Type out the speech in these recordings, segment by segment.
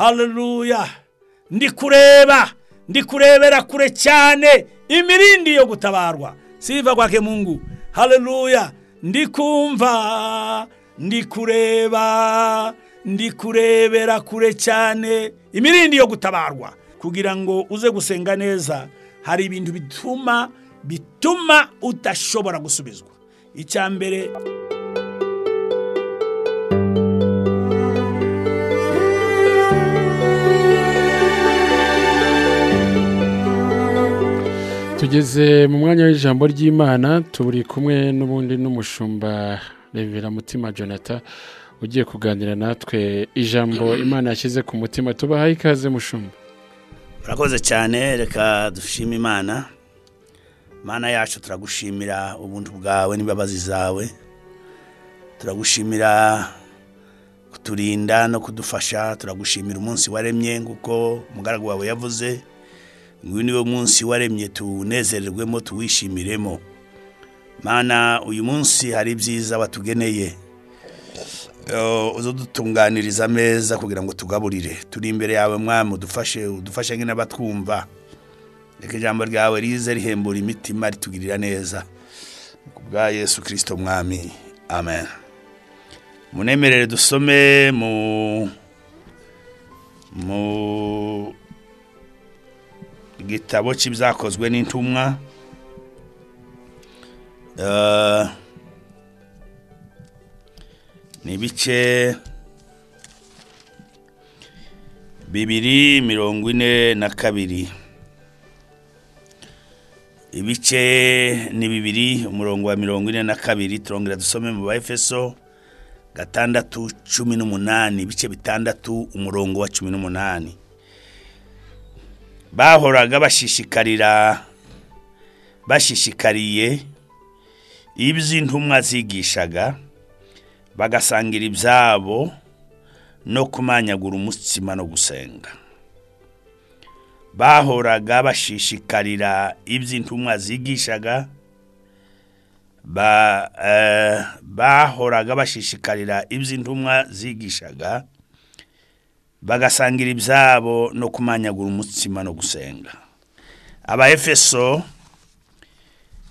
hareruya ndi kureba ndi kurebera kure cyane imirindi yo gutabarwa siva kwake mungu hareruya ndi kumva ndi kureba ndi kurebera kure cyane imirindi yo gutabarwa kugira ngo uze gusenga neza hari ibintu bituma bituma udashobora gusubizwa icya mbere tugeze mu mwanya w'ijambo ry'imana turi kumwe n'ubundi n'umushumba revera mutima jonathan ugiye kuganira natwe ijambo imana yashyize ku mutima tubahaye ikaze mushumba murakoze cyane reka dushime imana imana yacu turagushimira ubuntu bwawe n'imbabazi zawe turagushimira kuturinda no kudufasha turagushimira umunsi waremye nguko umugaragu wawe yavuze nguyu niwo munsi waremye tuwunezererwemo tuwishimiremo mana uyu munsi hari byiza batugeneye eh, uzo dutunganiriza ameza kugira ngo tugaburire turi imbere yawe mwami udufashe udufashe nk'inabatwumva reka ijambo ryawe rize rihembura imitima ritugirira neza bwa yesu kirisito mwami amen munemerere dusome mu mu igitabo cy'ibyakozwe n'intumwa eh, ni bice bibiri mirongo ine na kabiri ibice ni bibiri umurongo wa mirongo ine na kabiri turongera dusome mu ba gatandatu cumi n'umunani ibice bitandatu umurongo wa cumi n'umunani bahoraga bashishikarira bashishikariye iby'intumwa zigishaga bagasangira ibyabo no kumanyagura umutsima no gusenga bahoraga bashishikarira iby'intumwa zigishaga eh, bahoraga bashishikarira iby'intumwa zigishaga bagasangira ibyabo no kumanyagura umutsima no gusenga abaefeso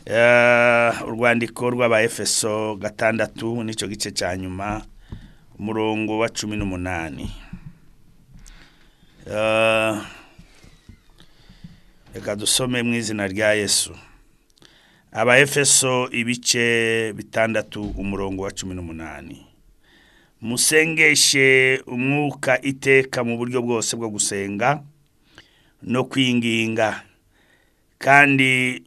eh, urwandiko rw'abaefeso gatandatu nicyo gice cya nyuma umurongo wa cumi n'umunani eh, reka dusome mu izina rya yesu abaefeso ibice bitandatu umurongo wa cumi n'umunani musengeshe umwuka iteka mu buryo bwose bwo gusenga no kwinginga kandi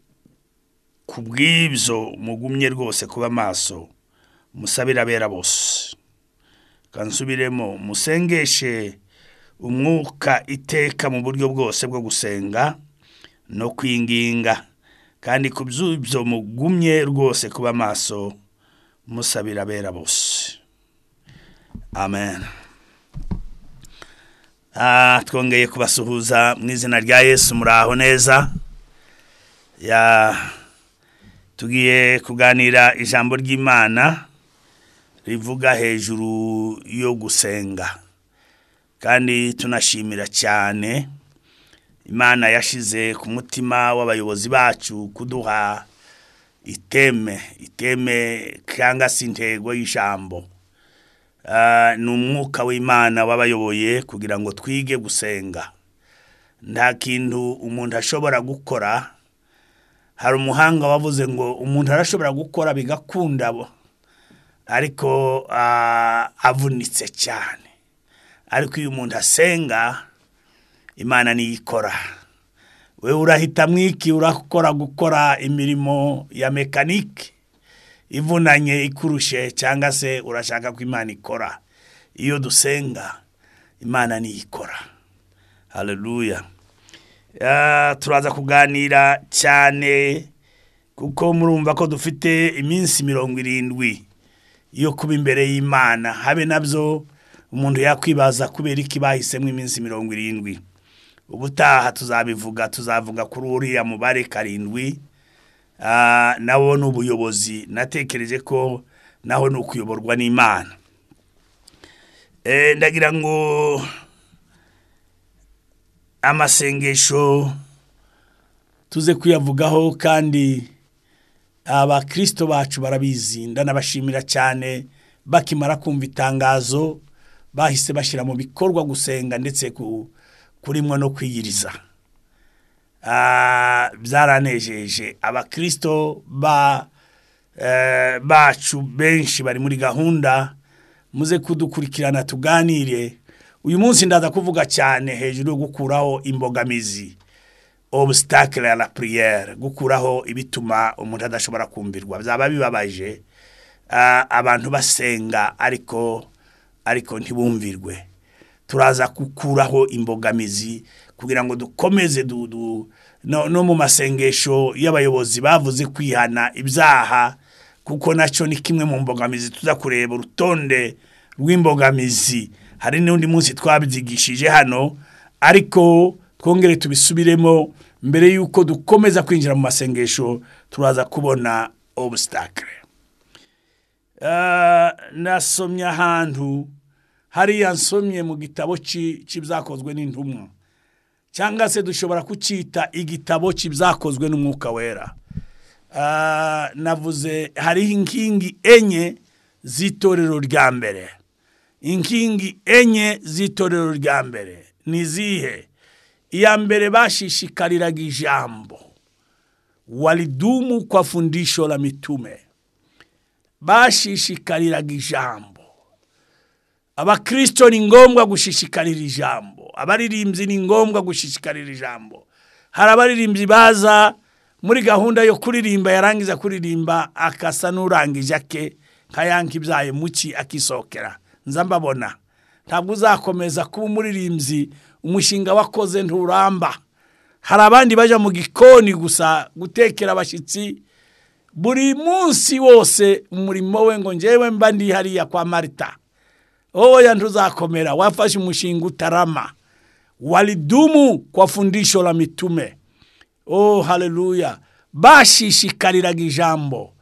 ku bw'ibyo mugumye rwose kuba maso musabira abera bose kansubiremo musengeshe umwuka iteka mu buryo bwose bwo gusenga no kwinginga kandi ku by'ibyo mugumye rwose kuba maso musabira abera bose amen ah, twongeye kubasuhuza mu izina rya yesu muraho neza ya tugiye kuganira ijambo ry'imana rivuga hejuru yo gusenga kandi tunashimira cyane imana yashize ku mutima w'abayobozi bacu kuduha iteme iteme cyangwa se intego y'ijambo Ah, ni umwuka w'imana wabayoboye kugira ngo twige gusenga nta kintu umuntu ashobora gukora hari umuhanga wavuze ngo umuntu arashobora gukora bigakunda ariko ah, avunitse cyane ariko iyo umuntu asenga imana niyikora we urahita mwiki urakora gukora imirimo ya mekanike ivunanye ikurushe cyangwa se urashaka ko imana ikora iyo dusenga imana niyikora hareruya ah, turaza kuganira cyane kuko murumva ko dufite iminsi mirongo irindwi yo kuba imbere y'imana habe nabyo umuntu yakwibaza kubera iki bahisemo iminsi mirongo irindwi ubutaha tuzabivuga tuzavuga kuri uriya mubare karindwi Ah, nabo ni ubuyobozi natekereje ko naho ni ukuyoborwa n'imana eh, ndagira ngo amasengesho tuze kuyavugaho kandi abakristo bacu barabizi ndanabashimira cyane bakimara kumva itangazo bahise bashyira mu bikorwa gusenga ndetse kurimwo no kwiyiriza byaranejeje ah, ba eh, bacu benshi bari muri gahunda muze kudukurikirana tuganire uyu munsi ndaza kuvuga cyane hejuru yo gukuraho imbogamizi obusitacire ya la puriyere gukuraho ibituma umuntu adashobora kumvirwa byaba bibabaje ah, abantu basenga ariko ariko ntibumvirwe turaza gukuraho imbogamizi kugira ngo dukomeze no mu masengesho y'abayobozi bavuze kwihana ibyaha kuko nacyo ni kimwe mu mbogamizi tuza urutonde rw'imbogamizi hari n'undi munsi twabyigishije hano ariko twongere tubisubiremo mbere y'uko dukomeza kwinjira mu masengesho turaza kubona obusitacire ah, nasomye ahantu hariya nsomye mu gitabo cy'ibyakozwe n'intumwa cyangwa se dushobora kucyita igitabo kibyakozwe n'umwuka wera ah, navuze hariho inkingi enye z'itorero rya mbere inkingi enye z'itorero rya mbere ni izihe iya mbere bashishikariraga ijambo waridumu kwa fundisho la mitume bashishikariraga ijambo abakristo ni ngombwa gushishikarira ijambo abaririmbyi ni ngombwa gushishikarira ijambo hari abaririmbyi baza muri gahunda yo kuririmba yarangiza kuririmba akasa n'urangije ake nka yanka ibyaye muki akisokera nza ntabwo uzakomeza kuba umuririmbyi umushinga wakoze nturamba hari abandi bajya mu gikoni gusa gutekera abashyitsi buri munsi wose umurimo we ngo ngewe mba ndi hariya kwa marita oya ntuzakomera wafashe umushinga utarama walidumu kwa fundisho la mitume oh haleluya bashishikariraga ijambo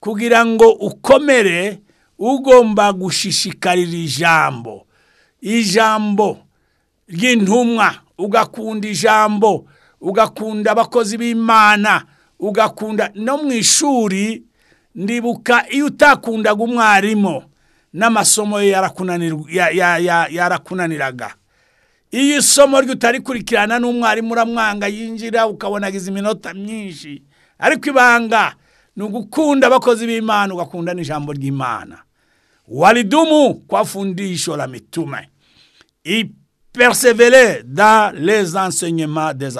kugira ngo ukomere ugomba gushishikarira ijambo ijambo ry'intumwa ugakunda ijambo ugakunda abakozi b'imana ugakunda no mu ishuri ndibuka iyo utakundaga umwarimu n'amasomo ye yarakunaniraga iyo isomo ryo utarikurikirana n'umwarimu uramwanga yinjira ukabona iminota myinshi ariko ibanga ni ugukunda abakozi b'imana ugakunda n'ijambo ry'imana waridumu kwa fundisho la mitume ipersevere da les enseignements des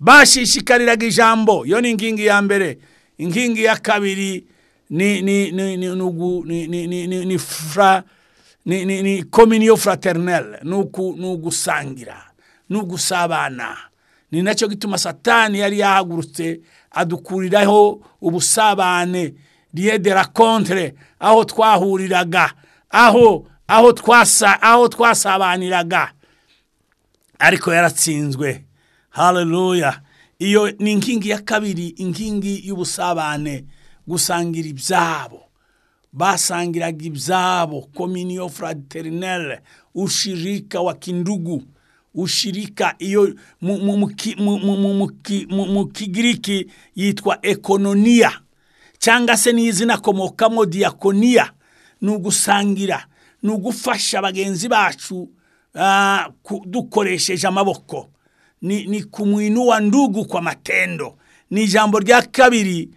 bashishikariraga ijambo yo ni inkingi ya mbere inkingi ya kabiri ni ni ni ni nugu ni ni ni ni ni fra ni ni ni communion fraternelle nuku nugusangira nugusabana ni nacyo gituma satani yari yahagurutse adukuriraho ubusabane liye de la contre aho twahuriraga aho aho twasa aho twasabaniraga ariko yaratsinzwe haleluya iyo ni inkingi ya kabiri inkingi y'ubusabane gusangira ibyabo basangiraga ibyabo kominiyo fraternelle ushirika wa kindugu ushirika iyo mu kigiriki yitwa ekononiya cyangwa se n'izina akomokamo diyakoniya ni ugusangira ni ugufasha bagenzi bacu ah, dukoresheje amaboko ni ku mwinu wa ndugu kwa matendo ni ijambo rya kabiri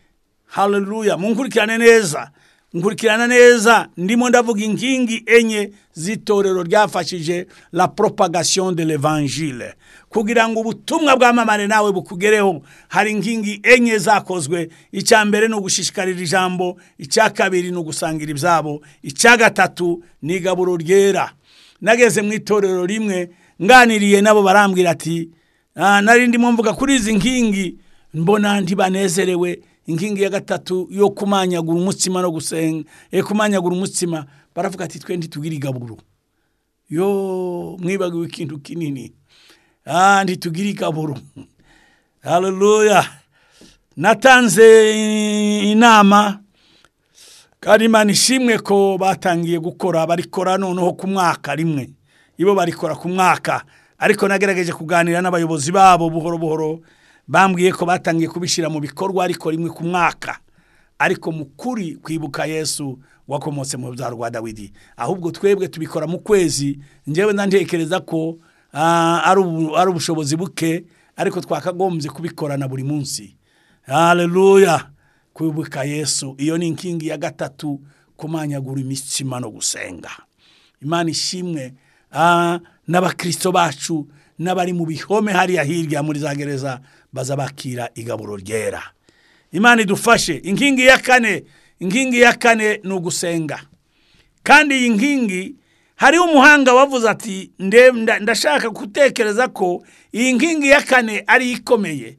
haleluya munkurikirane neza nkurikirana neza ndimo ndavuga inkingi enye z'itorero ryafashije la propagation de l'evangile kugira ngo ubutumwa bwamamare nawe bukugereho hari inkingi enye zakozwe icya mbere ni ugushishikarira ijambo icya kabiri ni ugusangira ibyabo icya gatatu ni igaburo ryera nageze mu itorero rimwe nganiriye nabo barambwira ati ah, nari ndimo mvuga kuri izi nkingi mbona ntibanezerewe inkingi ya gatatu yo kumanyagura umutsima no gusenga yo eh, kumanyagura umutsima baravuga ati twende tugire igaburo yo mwibagiwe ikintu kinini kandi ah, tugire igaburo haleluya natanze inama kandi imana ishimwe ko batangiye gukora barikora noneho ku mwaka rimwe ibo barikora ku mwaka ariko nagerageje kuganira n'abayobozi babo buhoro buhoro bambwiye ko batangiye kubishyira mu bikorwa ariko rimwe ku mwaka ariko mu kuri kwibuka yesu wakomotse mu bya rwa dawidi ahubwo twebwe tubikora mu kwezi ngewe nantekereza ko ah, ari ubushobozi buke ariko twakagombye kubikorana buri munsi hareruya kwibuka yesu iyo ni inkingi ya gatatu kumanyagura imitsima no gusenga imana ishimwe ah, n’abakristo bacu n'abari mu bihome hariya hirya muri za gereza baza bakira igaburo ryera imana idufashe inkingi ya kane inkingi ya kane ni ugusenga kandi iyi nkingi hariho umuhanga wavuze ati ndashaka gutekereza ko iyi nkingi ya kane ari ikomeye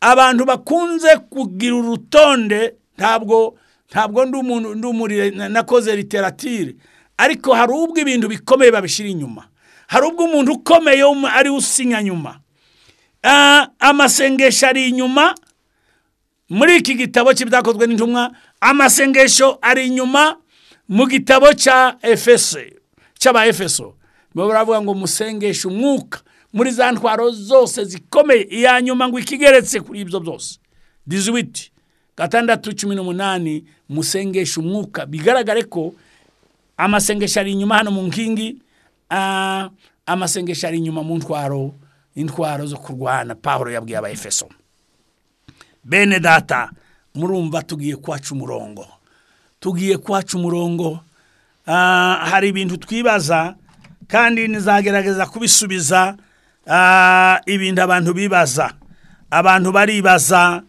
abantu bakunze kugira urutonde ntabwo ntabwo ndi umuntu nakoze literatire ariko hari ubwo ibintu bikomeye babishyira inyuma hari ubwo umuntu ukomeye ari usinya nyuma eh, amasengesho ari inyuma muri iki gitabo cy'ibyakozwe n'intumwa amasengesho ari inyuma mu gitabo cya efese cy'abafeso baravuga ngo musengeshe umwuka muri za ntwaro zose zikomeye iya nyuma ngo ikigeretse kuri ibyo byose diziwiti gatandatu cumi n'umunani musengesha umwuka bigaragare ko amasengesho ari inyuma hano mu nkingi amasengesho ari inyuma mu ntwaro intwaro zo kurwana paul yabwiye Efeso bene data murumva tugiye kwaca umurongo tugiye kwaca umurongo hari ibintu twibaza kandi nizagerageza kubisubiza ibintu abantu bibaza abantu baribaza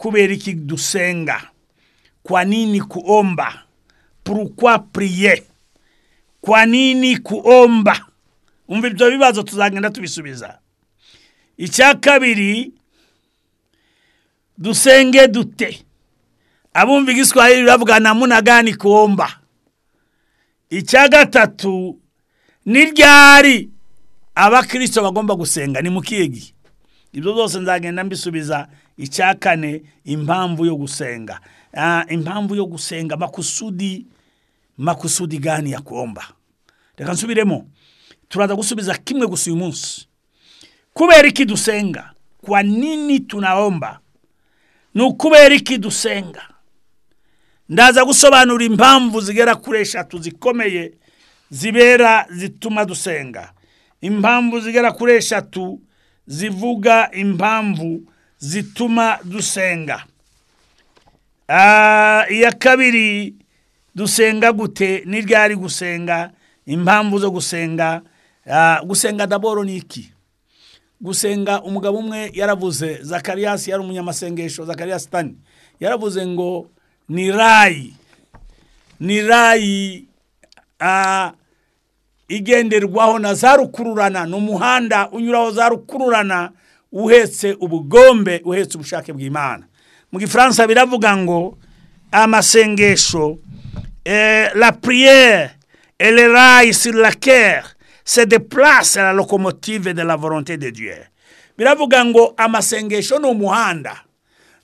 kubera iki dusenga kwa nini kuomba purukwa puriye kwa nini kuomba umva ibyo bibazo tuzagenda tubisubiza icya kabiri dusenge dute abumva igiswahili biravuga na munagani kuomba icya gatatu ni ryari abakirisito bagomba gusenga ni mu kihe gihe ibyo byose nzagenda mbisubiza icya kane impamvu yo gusenga ah, impamvu yo gusenga makusudi makusudi gani ya kuomba reka nsubiremo turaza gusubiza kimwe gusa uyu munsi kubera iki dusenga kwa nini tunaomba ni ukubera iki dusenga ndaza gusobanura impamvu zigera kuri eshatu zikomeye zibera zituma dusenga impamvu zigera kuri eshatu zivuga impamvu zituma dusenga ah, iya kabiri dusenga gute n'iryari gusenga impamvu zo gusenga ah, gusenga daboro ni iki gusenga umugabo umwe yaravuze zakariyasi yari umunyamasengesho zakariyasi tani yaravuze ngo ni rayi ni rayi ah, igenderwaho na za rukururana ni umuhanda unyuraho za rukururana uhetse ubugombe uhetse ubushake bw'imana mu gifaransa biravuga ngo amasengesho eh, la puriyeri et les rails sur la terre se déplace la locomotive de la volonté de Dieu biravuga ngo amasengesho ni umuhanda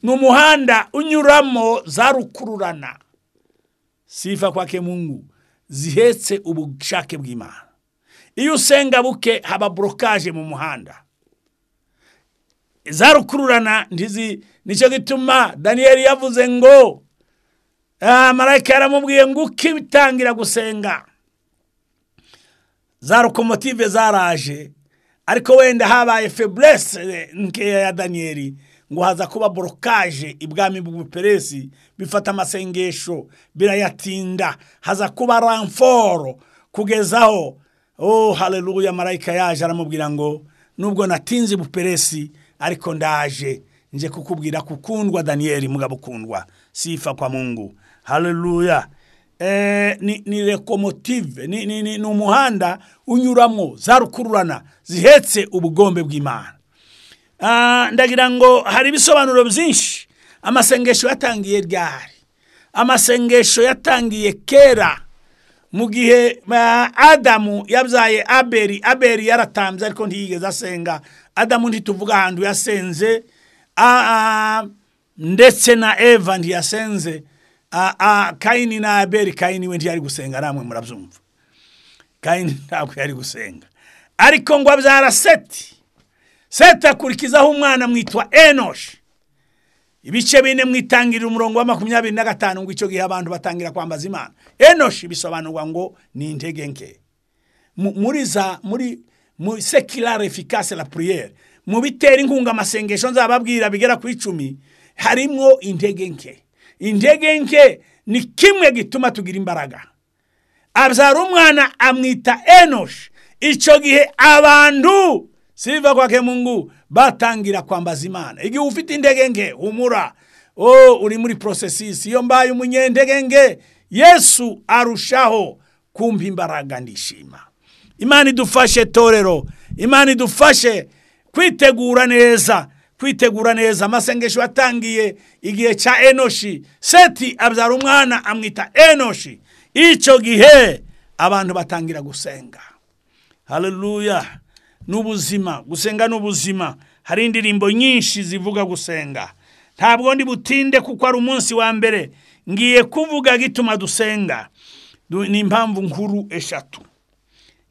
ni umuhanda unyuramo za rukururana sifa kwake mungu zihetse ubushake bw'imana iyo usenga buke haba borokaje mu muhanda za rukururana nicyo gituma daniyeli yavuze ngo ah, marayika yaramubwiye ngo ukitangira gusenga za lokomotive zaraje ariko wenda habaye feburese eh, nkeya ya daniyeli ngo haza kuba borokaje ibwami bw'ubuperesi bifata amasengesho birayatinda haza kuba ramforo kugezaho oh hareruya marayika yaje aramubwira ngo nubwo natinze buperesi ariko ndaje nje kukubwira kukundwa daniyeli mugabo ukundwa sifa kwa mungu hareruya Eh, ni rekomotive ni umuhanda unyuramo za rukururana zihetse ubugombe bw'imana ah, ndagira ngo hari ibisobanuro byinshi amasengesho yatangiye ryari amasengesho yatangiye kera mu gihe ah, adamu yabyaye aberi aberi yaratambye ariko ntiyigeze asenga adamu ntituvuga ahantu yasenze ah, ndetse na eva ntiyasenze Ah, ah, kayini na aberi kayini we ntiyari gusenga namwe murabyumva kayini ntabwo yari gusenga ariko ngo abyara seti seti akurikizaho umwana mwitwa enoshi ibice bine mwitangirira umurongo wa makumyabiri na gatanu ngo icyo gihe abantu batangira kwambaza imana enoshi bisobanurwa ngo ni intege nke muri za muri muri sekirare efikase la puriyeri mu bitera inkunga amasengesho nzababwira bigera ku icumi harimo intege nke intege nke ni kimwe gituma tugira imbaraga abyara umwana amwita enoshi icyo gihe abantu siva kwa kemungu batangira kwambaza imana igihe ufite intege nke humura oh uri muri porosesisi iyo mbaye umunyentege nke yesu arushaho kumva imbaraga ndishima imana idufashe torero imana idufashe kwitegura neza kwitegura neza amasengesho yatangiye igihe cya enoshi seti abyara umwana amwita enoshi icyo gihe abantu batangira gusenga hareruya n'ubuzima gusenga n'ubuzima hari indirimbo nyinshi zivuga gusenga ntabwo ndi butinde kuko ari umunsi wa mbere ngiye kuvuga gituma dusenga ni impamvu nkuru eshatu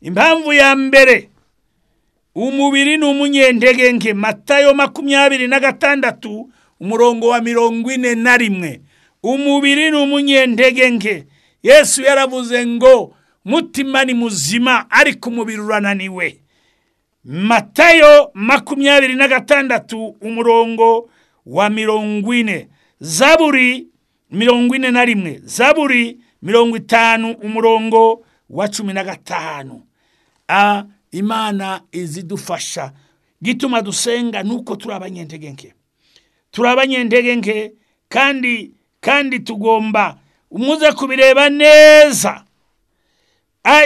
impamvu ya mbere umubiri ni umunyentege nke matayo makumyabiri na gatandatu umurongo wa mirongo ine na rimwe umubiri ni umunyentege nke yesu yaravuze ngo mutima ni muzima ariko umubiri urananiwe matayo makumyabiri na gatandatu umurongo wa mirongo ine zaburi mirongo ine na rimwe zaburi mirongo itanu umurongo wa cumi na gatanu imana izidufasha gituma dusenga nuko turi abanyentege nke turi abanyentege nke kandi kandi tugomba umuze kubireba neza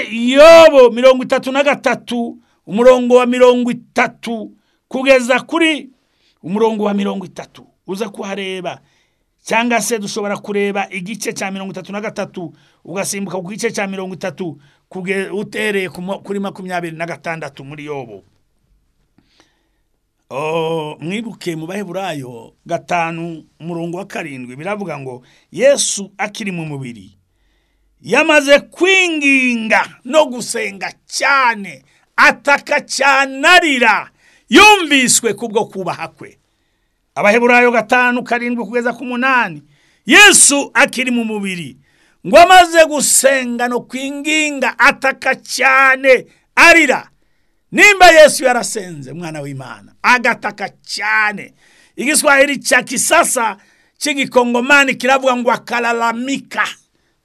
yobo mirongo itatu na gatatu umurongo wa mirongo itatu kugeza kuri umurongo wa mirongo itatu uza kuhareba cyangwa se dushobora kureba igice cya mirongo itatu na gatatu ugasimbuka ku gice cya mirongo itatu utereye kuri makumyabiri na gatandatu muri yobo mwibuke mu baheburayo gatanu murongo wa karindwi biravuga ngo yesu akiri mu mubiri yamaze kwinginga no gusenga cyane ataka cyane arira yumviswe kubwo kubaha kwe abaheburayo gatanu karindwi kugeza ku munani yesu akiri mu mubiri ngo amaze gusenga no kwinginga ataka cyane arira nimba yesu yarasenze umwana w'imana agataka cyane igiswahili cya kisasa cy'igikongomani kiravuga ngo akararamika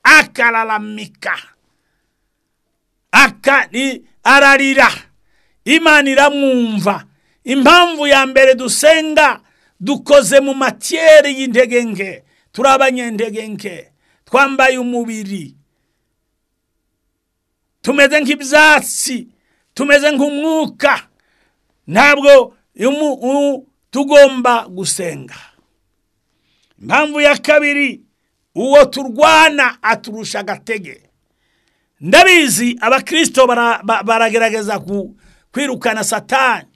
akararamika aka ni ararira imana iramwumva impamvu ya mbere dusenga dukoze mu matiyeri y'intege nke turi abanyentege nke twambaye umubiri tumeze nk'ibyatsi tumeze nk'umwuka ntabwo tugomba gusenga impamvu ya kabiri uwo turwana aturusha agatege ndabizi abakristo baragerageza kwirukana satani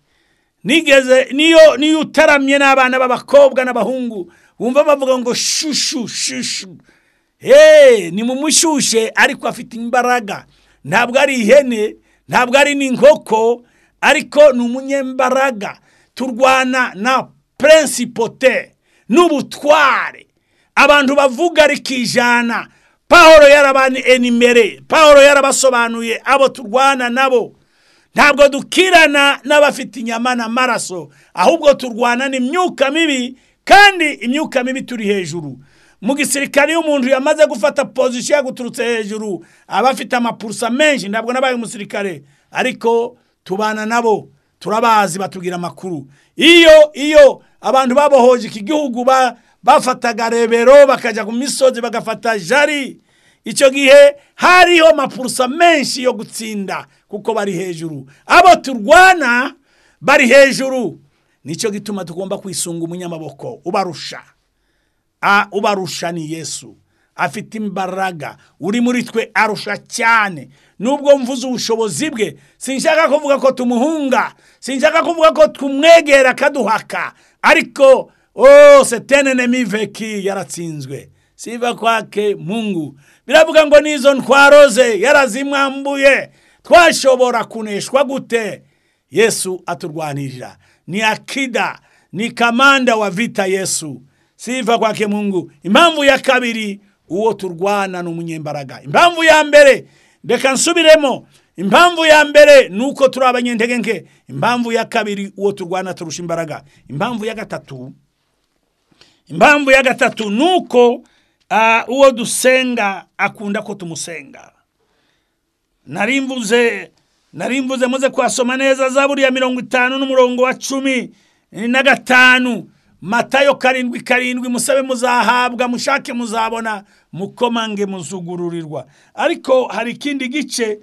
nigeze niyo niyo utaramye n'abana b'abakobwa n'abahungu wumva bavuga ngo shushu shushu heee ni mu mushyushye ariko afite imbaraga ntabwo ari ihene ntabwo ari n'inkoko ariko ni umunyembaraga turwana na purensipote n'ubutware abantu bavuga rikijana paul yarabani enimere paul yarabasobanuye abo turwana nabo ntabwo dukirana n'abafite inyama na maraso, ahubwo turwana n'imyuka mibi kandi imyuka mibi turi hejuru mu gisirikare iyo umuntu yamaze gufata pozisiyo yaguturutse hejuru aba afite amapurusa menshi ntabwo n'abaye umusirikare ariko tubana nabo turabazi batubwira amakuru iyo iyo abantu babohoje iki gihugu bafataga rebero bakajya ku misozi bagafata jari icyo gihe hariho amapurusa menshi yo gutsinda kuko bari hejuru abo turwana bari hejuru nicyo gituma tugomba kwisunga umunyamaboko ubarusha ubarusha ni yesu afite imbaraga uri muri twe arusha cyane nubwo mvuze ubushobozi bwe sinshaka kuvuga ko tumuhunga sinshaka kuvuga ko tumwegera akaduhaka ariko ose tenene miveki yaratsinzwe siva kwake mungu biravuga ngo n'izo ntwaro ze yarazimwambuye twashobora kuneshwa gute yesu aturwanirira ni akida ni kamanda wa vita yesu siva kwake mungu impamvu ya kabiri uwo turwana ni umunyembaraga impamvu ya mbere reka nsubiremo impamvu ya mbere ni uko turi abanyentege nke impamvu ya kabiri uwo turwana turusha imbaraga impamvu ya gatatu impamvu ya gatatu ni uko ah, uwo dusenga akunda ko tumusenga narimbuze narimbuze muze kwasoma neza za buriya mirongo itanu n'umurongo wa cumi na gatanu matayo karindwi karindwi musabe muzahabwa mushake muzabona mukomange muzugururirwa ariko hari ikindi gice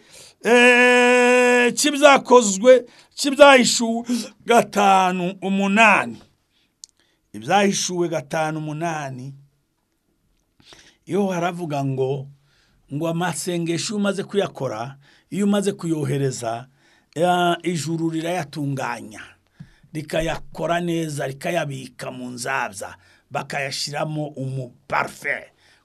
cy'ibyakozwe eh, cy'ibyahishuwe gatanu umunani ibyahishuwe gatanu umunani iyo haravuga ngo ngo amasengesho iyo umaze kuyakora iyo umaze kuyohereza eh, ijuru rirayatunganya rikayakora neza rikayabika mu nzabza bakayashyiramo umuparufe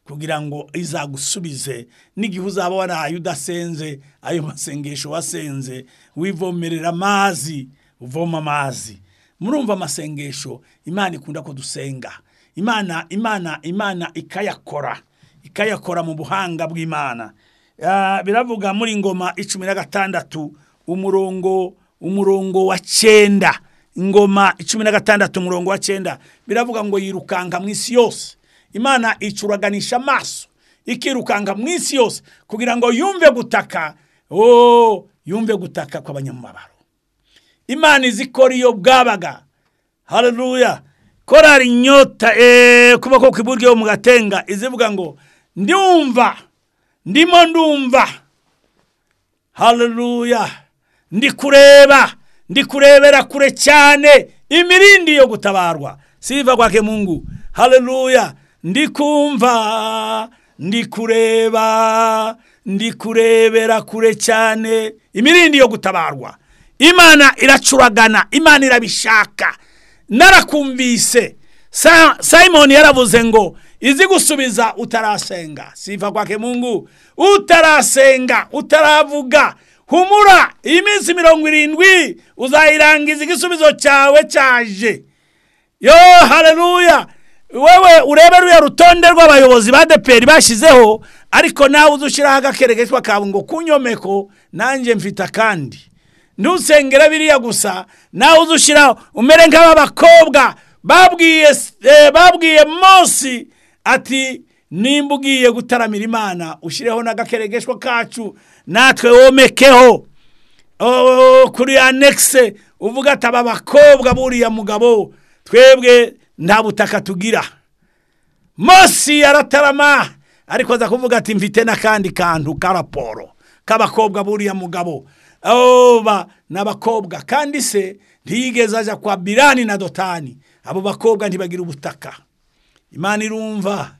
kugira ngo izagusubize n'igihe uzaba waraye udasenze ayo masengesho wasenze wivomerera amazi uvoma amazi murumva amasengesho imana ikunda ko dusenga imana imana imana ikayakora ikayakora mu buhanga bw'imana ah, biravuga muri ngoma icumi na gatandatu umurongo umurongo wa cyenda ingoma icumi na gatandatu umurongo wa cyenda biravuga ngo yirukanka mu isi yose imana icuraganisha amaso ikirukanka mu isi yose kugira ngo yumve gutaka ooo oh, yumve gutaka kw'abanyamabaro imana izikora iyo bwabaga hareruya korari inyota eee eh, kuboko kw'iburyo mu gatenga izivuga ngo ndumva ndimo ndumva haruruya ndi kureba ndi kurebera kure cyane imirindi yo gutabarwa siva kwake mungu haruruya ndi kumva ndi kureba ndi kurebera kure cyane imirindi yo gutabarwa imana iracuragana imana irabishaka narakumvise simon yaravuze ngo izi gusubiza utarasenga siva kwake mungu utarasenga utaravuga humura iyi minsi mirongo irindwi uzayirangiza igisubizo cyawe cyaje yo hareruya wewe urebe ruriya rutonde rw'abayobozi ba deperi bashyizeho ariko nawe uze ushyiraho agakerekeshwa kawe ngo kunyomeko nanjye mfite akandi ntusengere biriya gusa nawe uze ushyiraho umere nk'aba bakobwa babwiye eh, babwiye Mose ati nimba ugiye gutaramira imana ushyireho n'agakeregeshwa kacu natwe womekeho oh, kuri anekise uvuga ati aba bakobwa buriya mugabo twebwe nta butaka tugira Mosi aratarama ariko aza kuvuga ati mfite n'akandi kantu ka raporo k'abakobwa buriya mugabo oba ni abakobwa kandi se ntiyigeze ajya kwa birani na dotani abo bakobwa ntibagira ubutaka imana irumva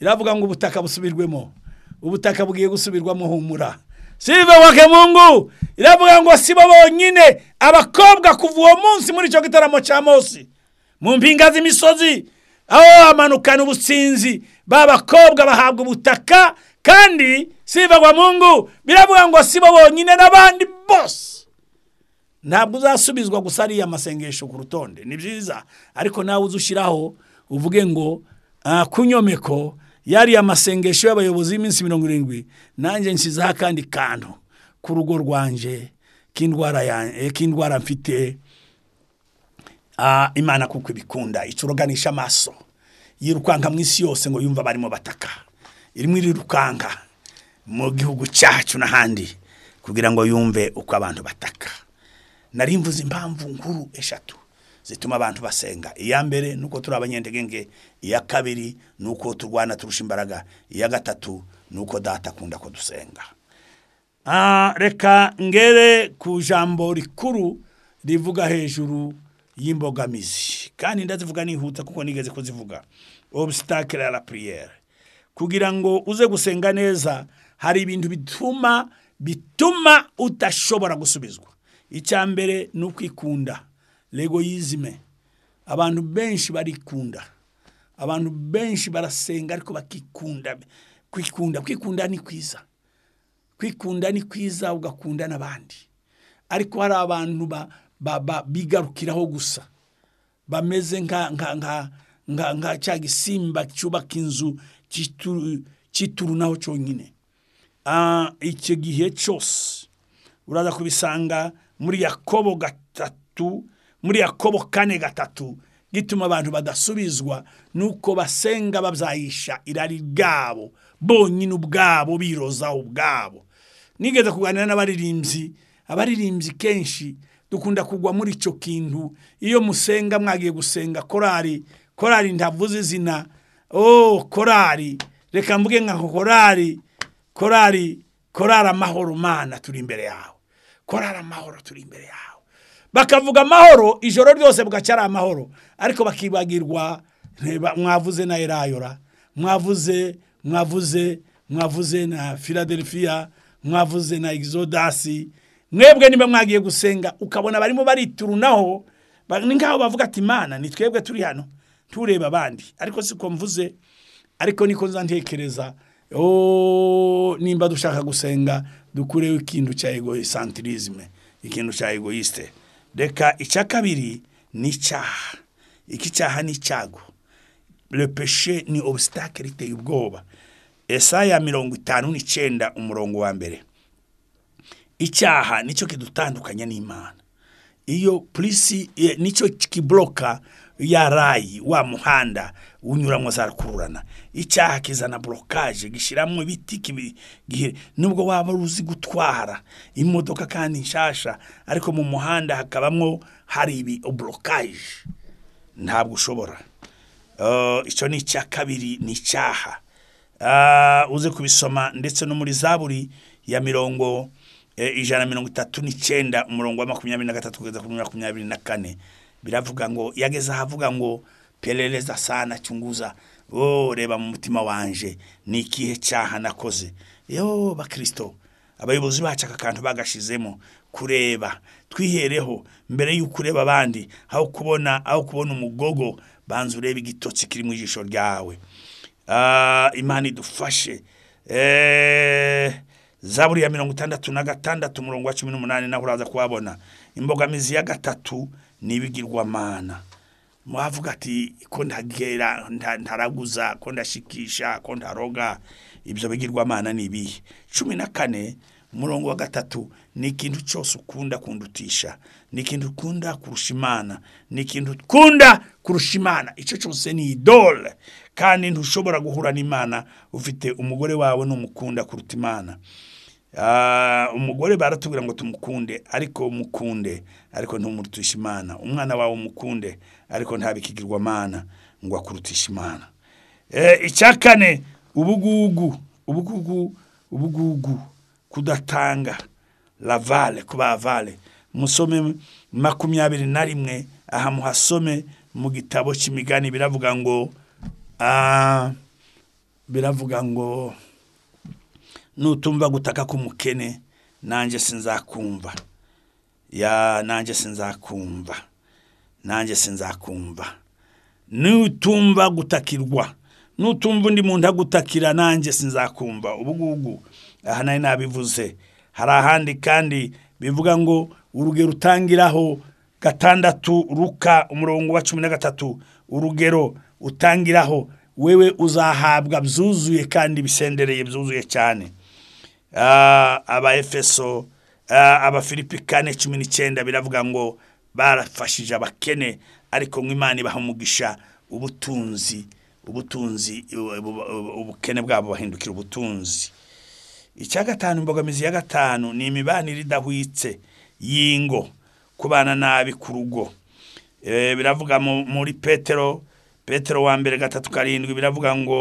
iravuga ngo ubutaka busubirwemo ubutaka bugiye gusubirwamo humura sive wakemungu iravuga ngo sibo bonyine abakobwa kuva uwo munsi muri icyo gitaramo cya Mose mu mpinga z'imisozi aho hamanukana ubutsinzi b'abakobwa bahabwa ubutaka kandi sive mungu biravuga ngo sibo bonyine n'abandi bose ntabwo uzasubizwa gusa ariya masengesho ku rutonde ni byiza ariko nawe uzushyiraho uvuge ngo Ah, kunyomeko yari amasengesho y'abayobozi y'iminsi mirongo irindwi nanjye nshyizeho akandi kantu k'urugo rwanjye eh, k'indwara mfite ah, imana kuko ibikunda icuroganisha amaso yirukanka mu isi yose ngo yumve barimo bataka irimo irirukanka mu gihugu cyacu n'ahandi kugira ngo yumve uko abantu bataka narimvuze impamvu nkuru eshatu zituma abantu basenga iya mbere nuko turi abanyendegenge iya kabiri nuko turwana turusha imbaraga iya gatatu nuko data akunda ko dusenga ah, reka ngere ku jambo rikuru rivuga hejuru y'imbogamizi kandi ndazivuga nihuta kuko nigeze kuzivuga obusitake la puriyere kugira ngo uze gusenga neza hari ibintu bituma bituma udashobora gusubizwa icya mbere ni ukwikunda legoyizime abantu benshi barikunda abantu benshi barasenga ariko bakikunda kwikunda kwikunda ni kwiza kwikunda ni kwiza ugakunda n'abandi ariko hari abantu bigarukiraho gusa bameze nka cya gisimba cyubaka inzu cyiturunaho cyonyine ah, icyo gihe cyose uraza kubisanga muri yakobo gatatu muri yakobo kane gatatu gituma abantu badasubizwa nuko basenga babyayisha irari ryabo bonyine ubwabo biroza ubwabo nigeze kuganira n'abaririmbyi abaririmbyi kenshi dukunda kugwa muri icyo kintu iyo musenga mwagiye gusenga korari korari ntavuze izina oh korari reka mvuge nka korari korari korari amahoro mana turi imbere yawe korari amahoro turi imbere yawe bakavuga amahoro ijoro ryose bugacya ari amahoro ariko bakibagirwa mwavuze na erayora mwavuze mwavuze mwavuze na philadelphia mwavuze na exodasi mwebwe niba mwagiye gusenga ukabona barimo bariturunaho ni nk'aho bavuga ati imana ni twebwe turi hano tureba abandi ariko siko mvuze ariko niko nza oh, nimba dushaka gusenga dukureho ikintu cya egoyisantirizme ikintu cya egoyiste reka icya kabiri ni icyaha iki cyaha ni icyago repeshe ni obusitake riteye ubwoba esaya mirongo itanu n'icyenda umurongo wa mbere icyaha nicyo kidutandukanya n'imana iyo polisi nicyo kiburoka ya rayi wa muhanda unyuramo zarakururana icyaha kizana borokaje gishyiramo ibiti gihe nubwo waba uzi gutwara imodoka kandi nshyashya ariko mu muhanda hakabamo hari ibi oh, borokaje ntabwo ushobora oh, icyo ni icya kabiri ni icyaha ah, uze kubisoma ndetse no muri za ya mirongo eh, ijana na mirongo itatu n'icyenda umurongo wa makumyabiri na gatatu kugeza kuri makumyabiri na kane biravuga ngo yageze ahavuga ngo perereza sana cyunguza bo reba mu mutima wanje ni ikihe cyaha nakoze yewe bakirisito abayobozi bacu aka kantu bagashizemo kureba twihereho mbere y'uko ureba abandi aho kubona aho kubona umugogo banza urebe igitotsi kiri mu ijisho ryawe ah, imana idufashe eh, za mirongo itandatu na gatandatu umurongo wa cumi n'umunani naho uraza kuhabona imbogamizi ya gatatu mana mwavuga ati ko ntagera ntaraguza ko ndashikisha ko ntaroga ibyo bigirwamana ni ibihe cumi na kane umurongo wa gatatu ni ikintu cyose ukunda kundutisha ni ikintu ukunda kurusha imana ni ikintu ukunda kurusha imana icyo cyose ni idole kandi ntushobora guhura n'imana ufite umugore wawe n'umukunda kuruta imana Ah, umugore baratubwira ngo tumukunde ariko umukunde ariko ntumurutishe imana umwana wawe umukunde ariko ntabikigirwamana ngo akurutishe imana eh, icya kane ubugugu ubugugu ubugugu kudatanga lavale kuba avale musome makumyabiri na rimwe aha muhasome mu gitabo cy'imigani biravuga ngo ah, biravuga ngo nutumva gutaka k'umukene nanjye sinzakumva ya nanjye sinzakumva nanjye sinzakumva nutumva gutakirwa nutumva undi muntu agutakira nanjye sinzakumva ubu ngubu aha nari nabivuze hari ahandi kandi bivuga ngo urugero utangiraho gatandatu ruka umurongo wa cumi na gatatu urugero utangiraho wewe uzahabwa byuzuye kandi bisendereye byuzuye cyane Ah, aba efeso ah, abafilipi kane cumi n'icyenda biravuga ngo barafashije abakene ariko nk'imana ibaha umugisha ubutunzi ubutunzi ubukene bwabo bahindukira ubutunzi icya gatanu imbogamizi ya gatanu ni imibanire idahwitse y'ingo kubana nabi ku rugo eh, biravuga muri petero petero wa mbere gatatu karindwi biravuga ngo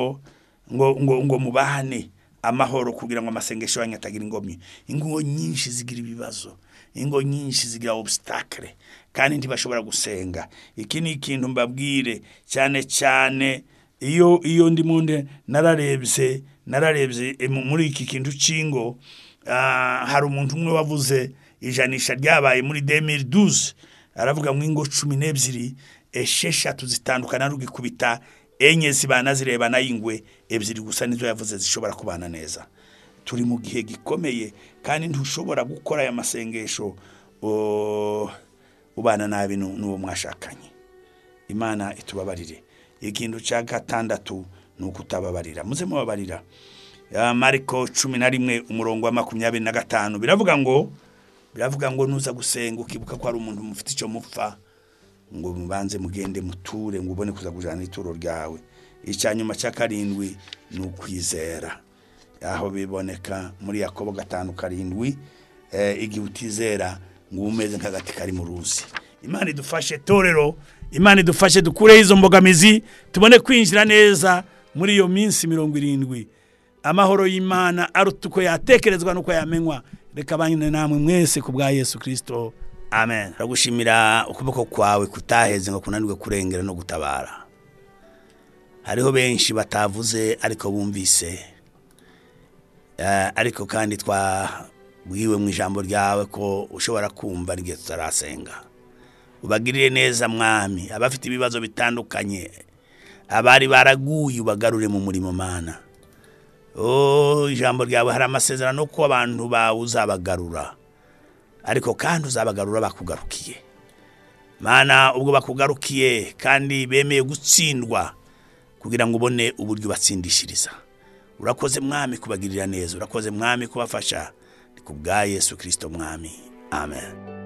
ngo ngo ngo mubane amahoro kugira ngo amasengesho yanyu atagira ingomyi ingo nyinshi zigira ibibazo ingo nyinshi zigira obstacle kandi ntibashobora gusenga iki ni ikintu mbabwire cyane cyane iyo iyo ndi munde nararebye nararebye eh, muri iki kintu cy'ingo ah, hari umuntu umwe wavuze ijanisha ryabaye muri demiri duze aravuga ngo ingo cumi n'ebyiri esheshatu zitandukana rugikubita enye zibana zirebana y'ingwe ebyiri gusa nizo yavuze zishobora kubana neza turi mu gihe gikomeye kandi ntushobora gukora aya masengesho ubana nabi n'uwo mwashakanye imana itubabarire ikintu cya gatandatu ni ukutababarira muze mubabarira mariko cumi na rimwe umurongo wa makumyabiri na gatanu biravuga ngo biravuga ngo nuza gusenga ukibuka ko hari umuntu mufite icyo mupfa ngo mubanze mugende muture ngo ubone kuza kujyana ituro ryawe icya nyuma cya karindwi ni ukwizera aho biboneka muri yakobo gatanu karindwi eh, igihe utizera ngo ube umeze nk'agati kari mu ruzi imana idufashe torero imana idufashe dukureho izo mbogamizi tubone kwinjira neza muri iyo minsi mirongo irindwi amahoro y'imana aruta uko yatekerezwa n'uko yamenywa reka abana namwe mwese ku bwa yesu kirisito amen turagushimira ukuboko kwawe kutaheze ngo kunanirwe kurengera no gutabara hariho benshi batavuze ariko bumvise eh, ariko kandi twabwiwe mu ijambo ryawe ko ushobora kumva n'igihe tutarasenga ubagirire neza mwami abafite ibibazo bitandukanye abari baraguye ubagarure mu murimo mana oh, ijambo ryawe hari amasezerano ko abantu bawe uzabagarura ariko kandi uzabagarura bakugarukiye mana ubwo bakugarukiye kandi bemeye gutsindwa kugira ngo ubone uburyo ubatsindishiriza urakoze mwami kubagirira neza urakoze mwami kubafasha ni ku bwa yesu kirisito mwami amen